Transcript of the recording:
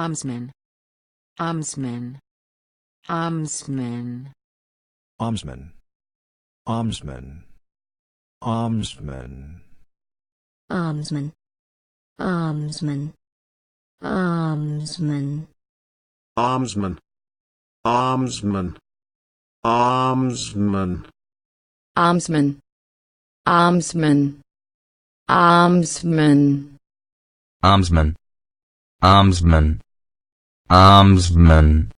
Ombudsman. Ombudsman. Ombudsman. Ombudsman. Ombudsman. Ombudsman. Ombudsman. Ombudsman. Ombudsman. Ombudsman. Ombudsman. Ombudsman. Ombudsman. Ombudsman. Ombudsman. Ombudsman. Ombudsman armsman